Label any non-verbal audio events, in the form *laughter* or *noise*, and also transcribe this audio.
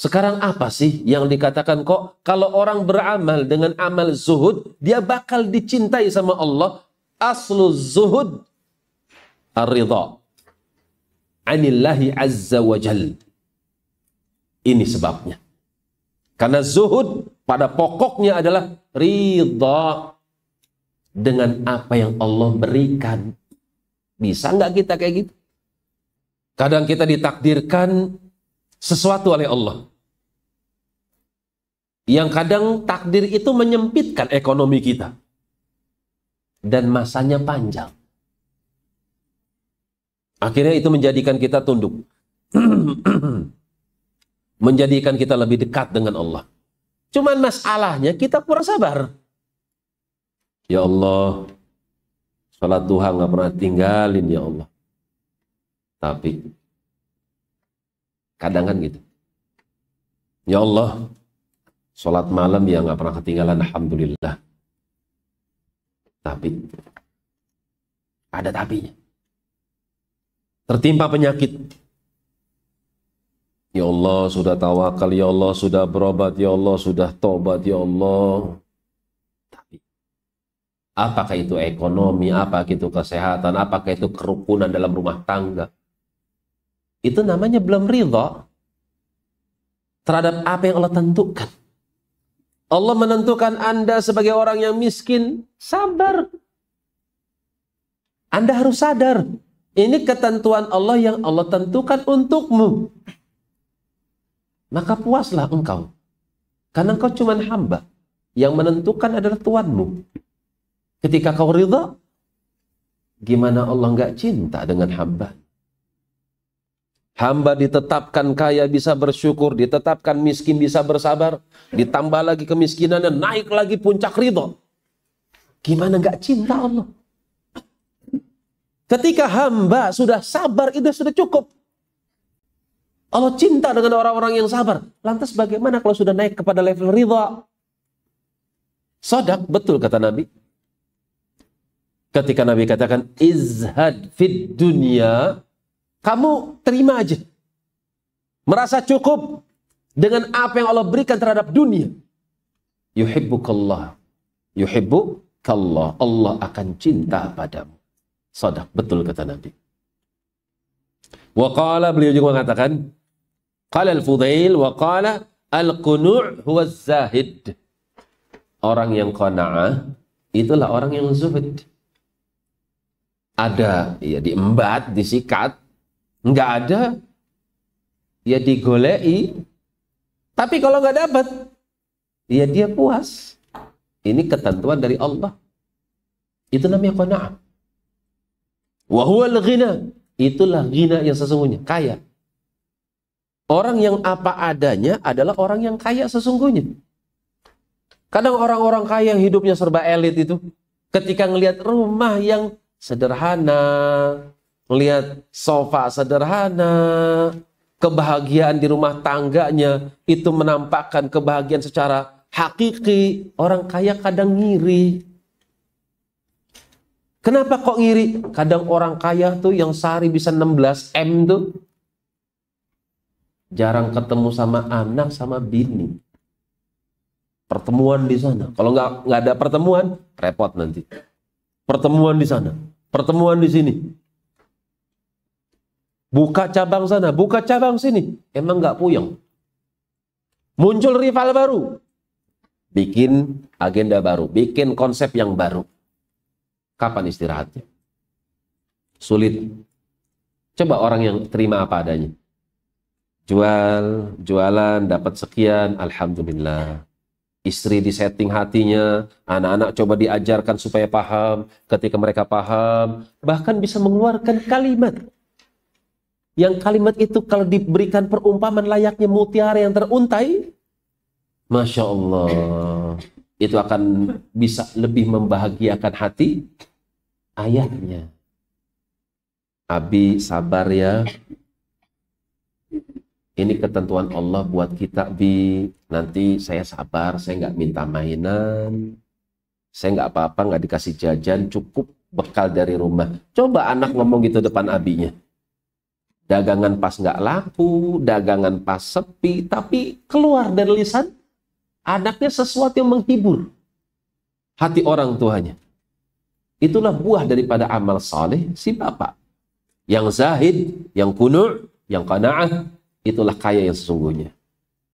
Sekarang apa sih yang dikatakan kok kalau orang beramal dengan amal zuhud dia bakal dicintai sama Allah aslu zuhud ar-ridha anillahi azza wa jal. Ini sebabnya. Karena zuhud pada pokoknya adalah ridha dengan apa yang Allah berikan. Bisa nggak kita kayak gitu? Kadang kita ditakdirkan sesuatu oleh Allah yang kadang takdir itu menyempitkan ekonomi kita dan masanya panjang. Akhirnya itu menjadikan kita tunduk. *clears throat* menjadikan kita lebih dekat dengan Allah. Cuman masalahnya kita kurang sabar. Ya Allah, sholat duha nggak pernah tinggalin ya Allah. Tapi kadang kan gitu. Ya Allah, Sholat malam yang nggak pernah ketinggalan, Alhamdulillah. Tapi, ada tapinya. Tertimpa penyakit. Ya Allah sudah tawakal, ya Allah sudah berobat, ya Allah sudah tobat, ya Allah. Tapi apakah itu ekonomi, apakah itu kesehatan, apakah itu kerukunan dalam rumah tangga? Itu namanya belum ridho terhadap apa yang Allah tentukan. Allah menentukan Anda sebagai orang yang miskin, sabar. Anda harus sadar, ini ketentuan Allah yang Allah tentukan untukmu. Maka puaslah engkau. Karena engkau cuma hamba. Yang menentukan adalah Tuanmu. Ketika kau ridha, gimana Allah nggak cinta dengan hamba? Hamba ditetapkan kaya bisa bersyukur, ditetapkan miskin bisa bersabar, ditambah lagi kemiskinannya naik lagi puncak ridho. Gimana gak cinta Allah? Ketika hamba sudah sabar, itu sudah cukup. Allah cinta dengan orang-orang yang sabar. Lantas bagaimana kalau sudah naik kepada level ridho? Sodak, betul kata Nabi. Ketika Nabi katakan, Izhad fid dunya kamu terima aja. Merasa cukup dengan apa yang Allah berikan terhadap dunia. Yuhibbukallah. Yuhibbukallah. Allah akan cinta padamu. Sadaq. Betul kata Nabi. Wa qala beliau juga mengatakan. Qala al-fudail wa qala al-qunu' huwa zahid. Orang yang qana'ah itulah orang yang zuhid. Ada ya diembat, disikat, nggak ada ya digolei tapi kalau nggak dapat ya dia puas ini ketentuan dari Allah itu namanya qanaah wa huwal ghina itulah ghina yang sesungguhnya kaya orang yang apa adanya adalah orang yang kaya sesungguhnya kadang orang-orang kaya yang hidupnya serba elit itu ketika ngelihat rumah yang sederhana melihat sofa sederhana, kebahagiaan di rumah tangganya itu menampakkan kebahagiaan secara hakiki. Orang kaya kadang ngiri. Kenapa kok ngiri? Kadang orang kaya tuh yang sehari bisa 16 M tuh jarang ketemu sama anak sama bini. Pertemuan di sana. Kalau nggak nggak ada pertemuan, repot nanti. Pertemuan di sana, pertemuan di sini, Buka cabang sana, buka cabang sini. Emang nggak puyeng. Muncul rival baru. Bikin agenda baru, bikin konsep yang baru. Kapan istirahatnya? Sulit. Coba orang yang terima apa adanya. Jual, jualan, dapat sekian, Alhamdulillah istri di setting hatinya, anak-anak coba diajarkan supaya paham, ketika mereka paham, bahkan bisa mengeluarkan kalimat yang kalimat itu kalau diberikan perumpamaan layaknya mutiara yang teruntai, Masya Allah, itu akan bisa lebih membahagiakan hati ayahnya. Abi sabar ya. Ini ketentuan Allah buat kita, Bi. Nanti saya sabar, saya nggak minta mainan. Saya nggak apa-apa, nggak dikasih jajan, cukup bekal dari rumah. Coba anak ngomong gitu depan abinya. Dagangan pas nggak laku, dagangan pas sepi, tapi keluar dari lisan anaknya sesuatu yang menghibur hati orang tuanya. Itulah buah daripada amal saleh si bapak. Yang zahid, yang kunu, yang kanaah itulah kaya yang sesungguhnya.